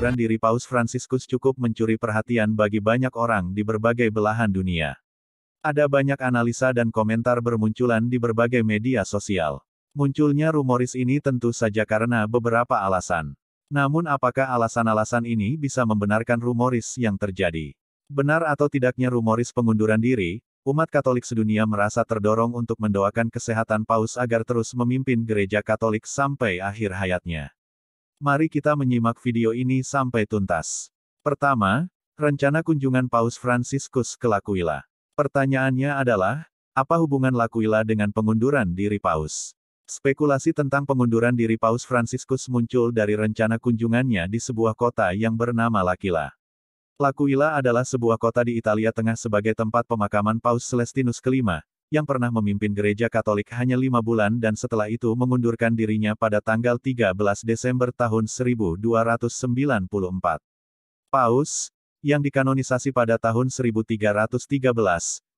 pengunduran diri Paus Franciscus cukup mencuri perhatian bagi banyak orang di berbagai belahan dunia. Ada banyak analisa dan komentar bermunculan di berbagai media sosial. Munculnya rumoris ini tentu saja karena beberapa alasan. Namun apakah alasan-alasan ini bisa membenarkan rumoris yang terjadi? Benar atau tidaknya rumoris pengunduran diri, umat Katolik sedunia merasa terdorong untuk mendoakan kesehatan Paus agar terus memimpin gereja Katolik sampai akhir hayatnya. Mari kita menyimak video ini sampai tuntas. Pertama, rencana kunjungan Paus Franciscus ke Lakuila. Pertanyaannya adalah, apa hubungan Lakuila dengan pengunduran diri Paus? Spekulasi tentang pengunduran diri Paus Franciscus muncul dari rencana kunjungannya di sebuah kota yang bernama Lakila. Lakuila adalah sebuah kota di Italia Tengah sebagai tempat pemakaman Paus Celestinus kelima, yang pernah memimpin gereja Katolik hanya lima bulan dan setelah itu mengundurkan dirinya pada tanggal 13 Desember tahun 1294. Paus, yang dikanonisasi pada tahun 1313,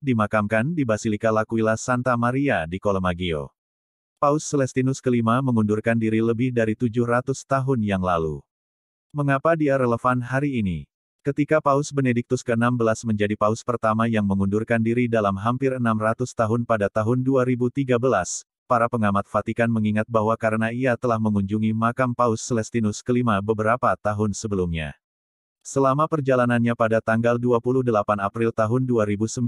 dimakamkan di Basilika L'Aquila Santa Maria di Colomagio. Paus Celestinus kelima mengundurkan diri lebih dari 700 tahun yang lalu. Mengapa dia relevan hari ini? Ketika Paus Benediktus ke-16 menjadi paus pertama yang mengundurkan diri dalam hampir 600 tahun pada tahun 2013, para pengamat Vatikan mengingat bahwa karena ia telah mengunjungi makam Paus Celestinus ke-5 beberapa tahun sebelumnya. Selama perjalanannya pada tanggal 28 April tahun 2009,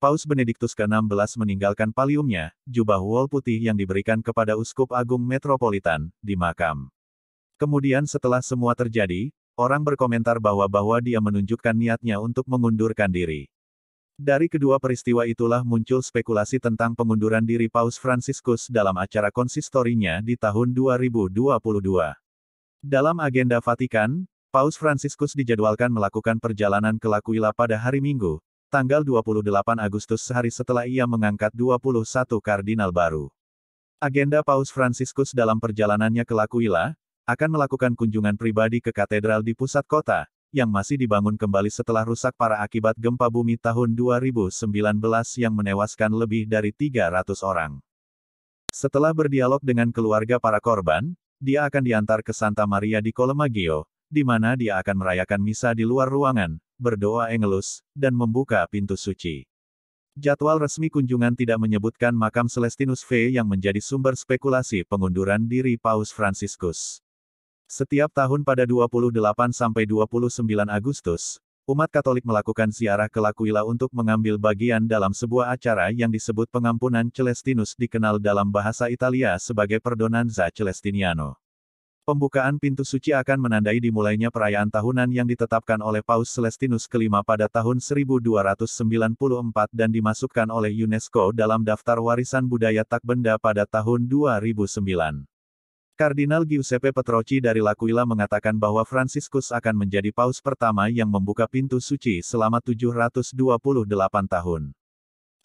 Paus Benediktus ke-16 meninggalkan paliumnya, jubah wol putih yang diberikan kepada Uskup Agung Metropolitan, di makam. Kemudian setelah semua terjadi, Orang berkomentar bahwa-bahwa dia menunjukkan niatnya untuk mengundurkan diri. Dari kedua peristiwa itulah muncul spekulasi tentang pengunduran diri Paus Franciscus dalam acara konsistorinya di tahun 2022. Dalam agenda Vatikan, Paus Franciscus dijadwalkan melakukan perjalanan ke Lakuila pada hari Minggu, tanggal 28 Agustus sehari setelah ia mengangkat 21 kardinal baru. Agenda Paus Franciscus dalam perjalanannya ke Lakuila, akan melakukan kunjungan pribadi ke katedral di pusat kota, yang masih dibangun kembali setelah rusak para akibat gempa bumi tahun 2019 yang menewaskan lebih dari 300 orang. Setelah berdialog dengan keluarga para korban, dia akan diantar ke Santa Maria di Colomaggio, di mana dia akan merayakan misa di luar ruangan, berdoa engelus, dan membuka pintu suci. Jadwal resmi kunjungan tidak menyebutkan makam Celestinus V yang menjadi sumber spekulasi pengunduran diri Paus Franciscus. Setiap tahun pada 28-29 Agustus, umat Katolik melakukan ziarah ke Lakuila untuk mengambil bagian dalam sebuah acara yang disebut pengampunan Celestinus dikenal dalam bahasa Italia sebagai Perdonanza Celestiniano. Pembukaan pintu suci akan menandai dimulainya perayaan tahunan yang ditetapkan oleh Paus Celestinus kelima pada tahun 1294 dan dimasukkan oleh UNESCO dalam daftar warisan budaya tak benda pada tahun 2009. Kardinal Giuseppe Petrocci dari L'Aquila mengatakan bahwa Franciscus akan menjadi paus pertama yang membuka pintu suci selama 728 tahun.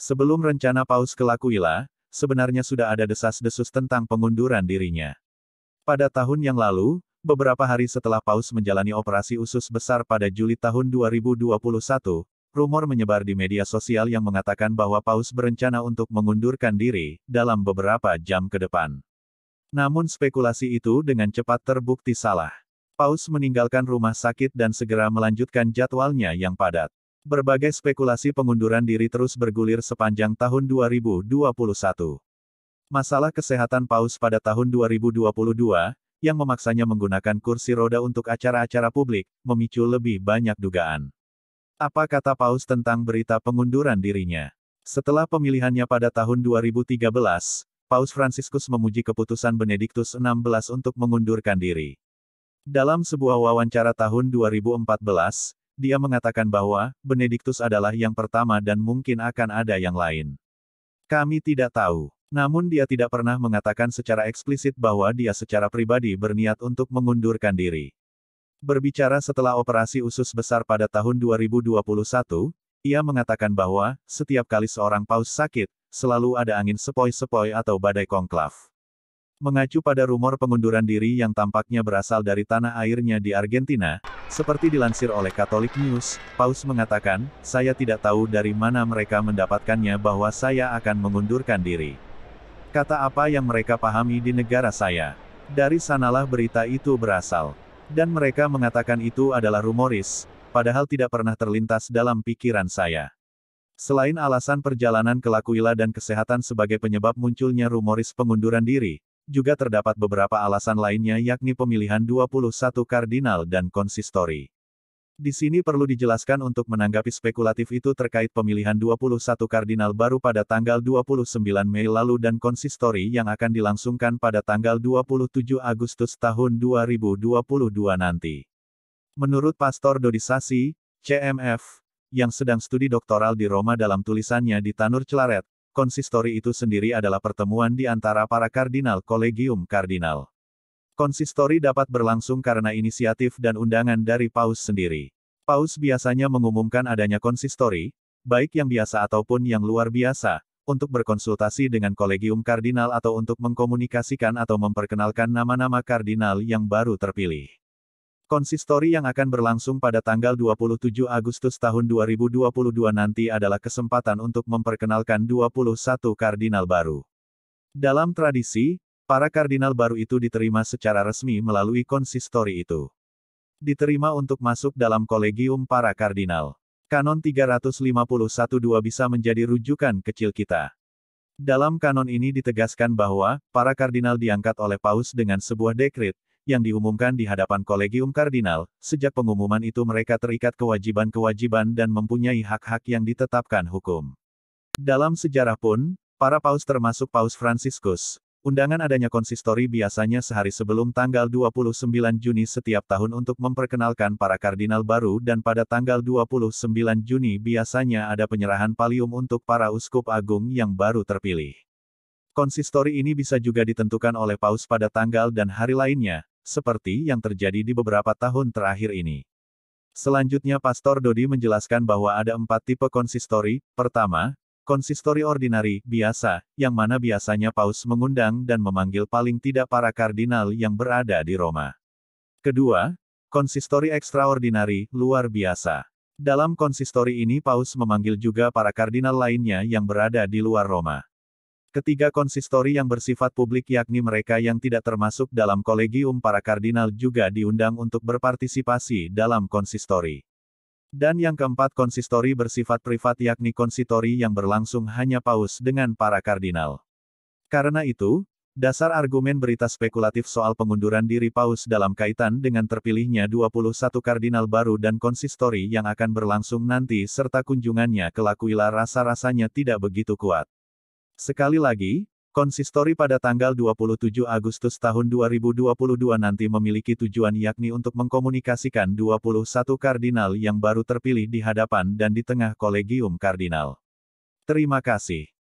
Sebelum rencana paus ke L'Aquila, sebenarnya sudah ada desas-desus tentang pengunduran dirinya. Pada tahun yang lalu, beberapa hari setelah paus menjalani operasi usus besar pada Juli tahun 2021, Rumor menyebar di media sosial yang mengatakan bahwa Paus berencana untuk mengundurkan diri dalam beberapa jam ke depan. Namun spekulasi itu dengan cepat terbukti salah. Paus meninggalkan rumah sakit dan segera melanjutkan jadwalnya yang padat. Berbagai spekulasi pengunduran diri terus bergulir sepanjang tahun 2021. Masalah kesehatan Paus pada tahun 2022, yang memaksanya menggunakan kursi roda untuk acara-acara publik, memicu lebih banyak dugaan. Apa kata Paus tentang berita pengunduran dirinya? Setelah pemilihannya pada tahun 2013, Paus Fransiskus memuji keputusan Benediktus XVI untuk mengundurkan diri. Dalam sebuah wawancara tahun 2014, dia mengatakan bahwa Benediktus adalah yang pertama dan mungkin akan ada yang lain. Kami tidak tahu. Namun dia tidak pernah mengatakan secara eksplisit bahwa dia secara pribadi berniat untuk mengundurkan diri. Berbicara setelah operasi usus besar pada tahun 2021, ia mengatakan bahwa, setiap kali seorang paus sakit, selalu ada angin sepoi-sepoi atau badai konklav. Mengacu pada rumor pengunduran diri yang tampaknya berasal dari tanah airnya di Argentina, seperti dilansir oleh Catholic News, Paus mengatakan, saya tidak tahu dari mana mereka mendapatkannya bahwa saya akan mengundurkan diri. Kata apa yang mereka pahami di negara saya. Dari sanalah berita itu berasal. Dan mereka mengatakan itu adalah rumoris, padahal tidak pernah terlintas dalam pikiran saya. Selain alasan perjalanan ke Lakuila dan kesehatan sebagai penyebab munculnya rumoris pengunduran diri, juga terdapat beberapa alasan lainnya yakni pemilihan 21 kardinal dan konsistori. Di sini perlu dijelaskan untuk menanggapi spekulatif itu terkait pemilihan 21 kardinal baru pada tanggal 29 Mei lalu dan konsistori yang akan dilangsungkan pada tanggal 27 Agustus tahun 2022 nanti. Menurut Pastor Dodisasi, CMF, yang sedang studi doktoral di Roma dalam tulisannya di Tanur Celaret, konsistori itu sendiri adalah pertemuan di antara para kardinal kolegium kardinal. Konsistori dapat berlangsung karena inisiatif dan undangan dari paus sendiri. Paus biasanya mengumumkan adanya konsistori, baik yang biasa ataupun yang luar biasa, untuk berkonsultasi dengan kolegium kardinal atau untuk mengkomunikasikan atau memperkenalkan nama-nama kardinal yang baru terpilih. Konsistori yang akan berlangsung pada tanggal 27 Agustus tahun 2022 nanti adalah kesempatan untuk memperkenalkan 21 kardinal baru. Dalam tradisi, para kardinal baru itu diterima secara resmi melalui konsistori itu. Diterima untuk masuk dalam kolegium para kardinal. Kanon 351.2 bisa menjadi rujukan kecil kita. Dalam kanon ini ditegaskan bahwa, para kardinal diangkat oleh paus dengan sebuah dekrit, yang diumumkan di hadapan Kolegium Kardinal, sejak pengumuman itu mereka terikat kewajiban-kewajiban dan mempunyai hak-hak yang ditetapkan hukum. Dalam sejarah pun, para paus termasuk Paus Franciscus, undangan adanya konsistori biasanya sehari sebelum tanggal 29 Juni setiap tahun untuk memperkenalkan para kardinal baru dan pada tanggal 29 Juni biasanya ada penyerahan palium untuk para uskup agung yang baru terpilih. Konsistori ini bisa juga ditentukan oleh paus pada tanggal dan hari lainnya, seperti yang terjadi di beberapa tahun terakhir ini. Selanjutnya Pastor Dodi menjelaskan bahwa ada empat tipe konsistori. Pertama, konsistori ordinari, biasa, yang mana biasanya paus mengundang dan memanggil paling tidak para kardinal yang berada di Roma. Kedua, konsistori ekstraordinari, luar biasa. Dalam konsistori ini paus memanggil juga para kardinal lainnya yang berada di luar Roma. Ketiga konsistori yang bersifat publik yakni mereka yang tidak termasuk dalam kolegium para kardinal juga diundang untuk berpartisipasi dalam konsistori. Dan yang keempat konsistori bersifat privat yakni konsistori yang berlangsung hanya paus dengan para kardinal. Karena itu, dasar argumen berita spekulatif soal pengunduran diri paus dalam kaitan dengan terpilihnya 21 kardinal baru dan konsistori yang akan berlangsung nanti serta kunjungannya ke Lakuila rasa-rasanya tidak begitu kuat. Sekali lagi, konsistori pada tanggal 27 Agustus tahun 2022 nanti memiliki tujuan yakni untuk mengkomunikasikan 21 kardinal yang baru terpilih di hadapan dan di tengah kolegium kardinal. Terima kasih.